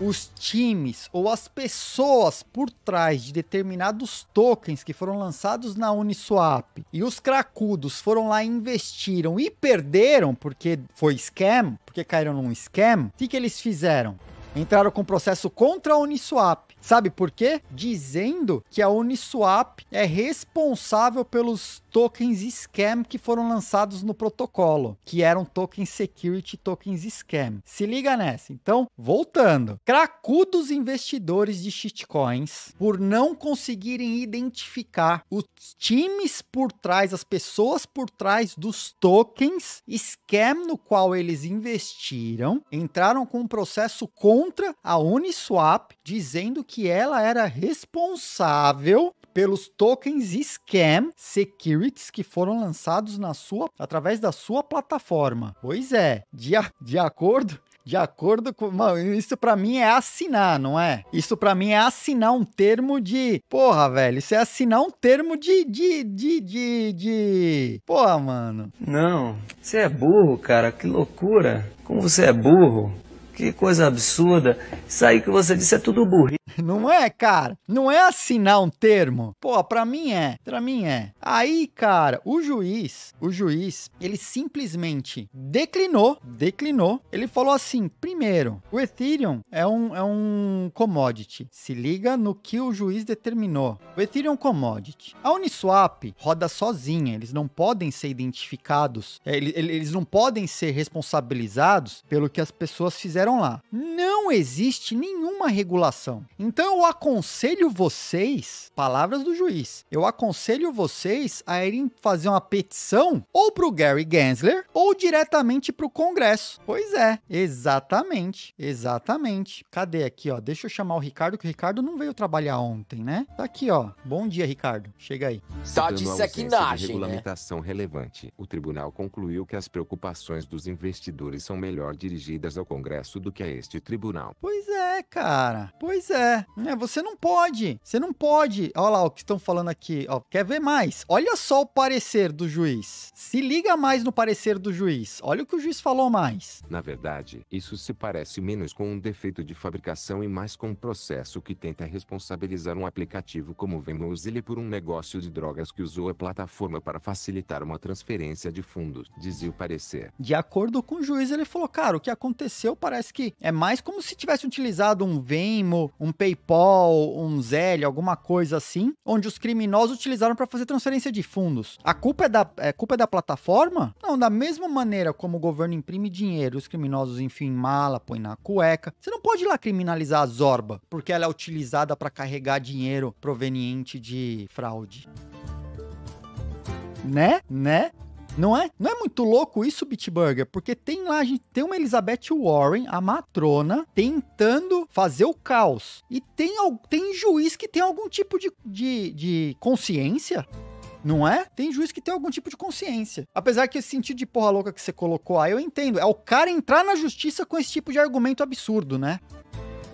os times ou as pessoas por trás de determinados tokens que foram lançados na Uniswap e os cracudos foram lá investiram e perderam porque foi scam, porque caíram num scam, o que, que eles fizeram? Entraram com processo contra a Uniswap. Sabe por quê? Dizendo que a Uniswap é responsável pelos tokens scam que foram lançados no protocolo, que eram tokens security, tokens scam. Se liga nessa. Então, voltando. Cracudos investidores de shitcoins por não conseguirem identificar os times por trás, as pessoas por trás dos tokens scam no qual eles investiram, entraram com um processo contra a Uniswap, dizendo que ela era responsável pelos tokens Scam Securities que foram lançados na sua através da sua plataforma. Pois é, de, a, de acordo de acordo com. Mano, isso para mim é assinar, não é? Isso para mim é assinar um termo de. Porra, velho, isso é assinar um termo de. de. de. de. de... Porra, mano. Não, você é burro, cara, que loucura. Como você é burro. Que coisa absurda. Isso aí que você disse é tudo burro Não é, cara? Não é assinar um termo. Pô, pra mim é. Pra mim é. Aí, cara, o juiz, o juiz, ele simplesmente declinou, declinou. Ele falou assim: primeiro, o Ethereum é um, é um commodity. Se liga no que o juiz determinou. O Ethereum é commodity. A Uniswap roda sozinha. Eles não podem ser identificados. É, eles, eles não podem ser responsabilizados pelo que as pessoas fizeram lá. Não existe nenhuma regulação. Então eu aconselho vocês, palavras do juiz, eu aconselho vocês a irem fazer uma petição ou para o Gary Gensler ou diretamente para o Congresso. Pois é, exatamente, exatamente. Cadê aqui, ó? Deixa eu chamar o Ricardo, que o Ricardo não veio trabalhar ontem, né? Tá aqui, ó. Bom dia, Ricardo. Chega aí. Tá de saquinagem, de né? regulamentação né? relevante. O tribunal concluiu que as preocupações dos investidores são melhor dirigidas ao Congresso do que a este tribunal. Pois é, cara. Pois é. É, né, você não pode. Você não pode. Olha lá o que estão falando aqui. Ó, quer ver mais? Olha só o parecer do juiz. Se liga mais no parecer do juiz. Olha o que o juiz falou mais. Na verdade, isso se parece menos com um defeito de fabricação e mais com um processo que tenta responsabilizar um aplicativo como o Venmozile por um negócio de drogas que usou a plataforma para facilitar uma transferência de fundos, dizia o parecer. De acordo com o juiz, ele falou, cara, o que aconteceu parece que é mais como se tivesse utilizado um Venmo, um PayPal, um Zelle, alguma coisa assim, onde os criminosos utilizaram para fazer transferência de fundos. A culpa é da, é, culpa é da plataforma? Não, da mesma maneira como o governo imprime dinheiro, os criminosos enfiam mala, põem na cueca. Você não pode ir lá criminalizar a Zorba, porque ela é utilizada para carregar dinheiro proveniente de fraude. Né? Né? Não é? Não é muito louco isso, Bitburger? Porque tem lá, a gente tem uma Elizabeth Warren, a matrona, tentando fazer o caos. E tem, tem juiz que tem algum tipo de, de, de consciência não é? Tem juiz que tem algum tipo de consciência. Apesar que esse sentido de porra louca que você colocou aí, eu entendo. É o cara entrar na justiça com esse tipo de argumento absurdo, né?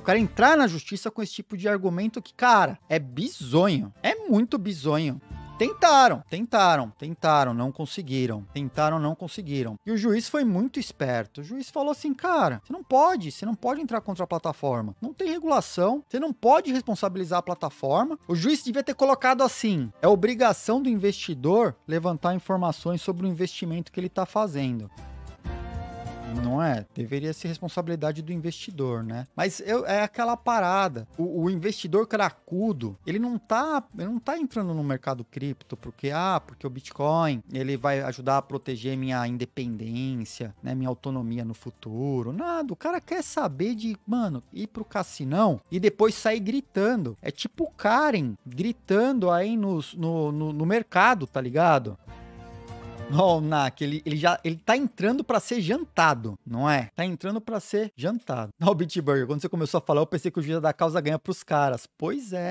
O cara entrar na justiça com esse tipo de argumento que, cara, é bizonho. É muito bizonho. Tentaram, tentaram, tentaram, não conseguiram. Tentaram, não conseguiram. E o juiz foi muito esperto. O juiz falou assim: cara, você não pode, você não pode entrar contra a plataforma. Não tem regulação, você não pode responsabilizar a plataforma. O juiz devia ter colocado assim: é obrigação do investidor levantar informações sobre o investimento que ele está fazendo não é? Deveria ser responsabilidade do investidor, né? Mas eu, é aquela parada. O, o, investidor cracudo, ele não tá, ele não tá entrando no mercado cripto porque ah, porque o Bitcoin, ele vai ajudar a proteger minha independência, né, minha autonomia no futuro. Nada, o cara quer saber de, mano, ir pro cassinão e depois sair gritando. É tipo Karen gritando aí nos, no, no, no mercado, tá ligado? Não, Nak, ele, ele já ele tá entrando para ser jantado, não é? Tá entrando para ser jantado. Não, Bitburger, quando você começou a falar, eu pensei que o juiz da causa ganha pros caras. Pois é.